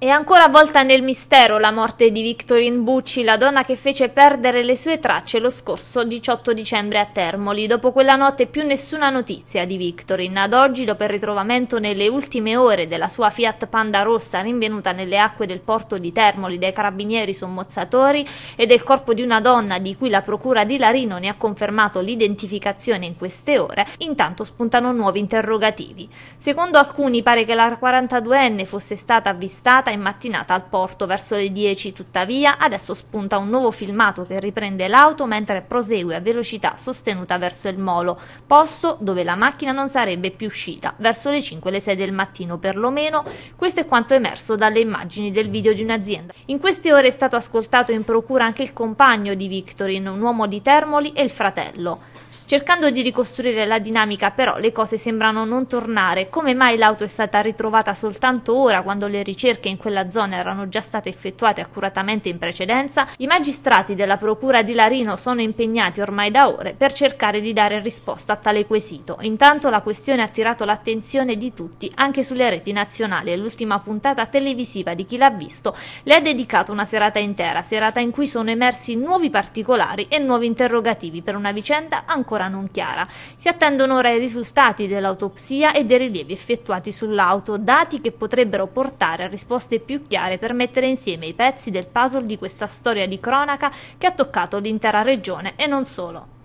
È ancora avvolta nel mistero la morte di Victorine Bucci, la donna che fece perdere le sue tracce lo scorso 18 dicembre a Termoli. Dopo quella notte più nessuna notizia di Victorine. Ad oggi, dopo il ritrovamento nelle ultime ore della sua Fiat Panda rossa rinvenuta nelle acque del porto di Termoli dai carabinieri sommozzatori e del corpo di una donna di cui la procura di Larino ne ha confermato l'identificazione in queste ore, intanto spuntano nuovi interrogativi. Secondo alcuni pare che la 42enne fosse stata avvistata arrivata in mattinata al porto verso le 10, tuttavia adesso spunta un nuovo filmato che riprende l'auto mentre prosegue a velocità sostenuta verso il molo, posto dove la macchina non sarebbe più uscita, verso le 5 le 6 del mattino perlomeno, questo è quanto emerso dalle immagini del video di un'azienda. In queste ore è stato ascoltato in procura anche il compagno di Victorin, un uomo di Termoli e il fratello. Cercando di ricostruire la dinamica però le cose sembrano non tornare, come mai l'auto è stata ritrovata soltanto ora quando le ricerche in quella zona erano già state effettuate accuratamente in precedenza? I magistrati della procura di Larino sono impegnati ormai da ore per cercare di dare risposta a tale quesito. Intanto la questione ha attirato l'attenzione di tutti anche sulle reti nazionali e l'ultima puntata televisiva di chi l'ha visto le ha dedicato una serata intera, serata in cui sono emersi nuovi particolari e nuovi interrogativi per una vicenda ancora ancora non chiara. Si attendono ora i risultati dell'autopsia e dei rilievi effettuati sull'auto, dati che potrebbero portare a risposte più chiare per mettere insieme i pezzi del puzzle di questa storia di cronaca che ha toccato l'intera regione e non solo.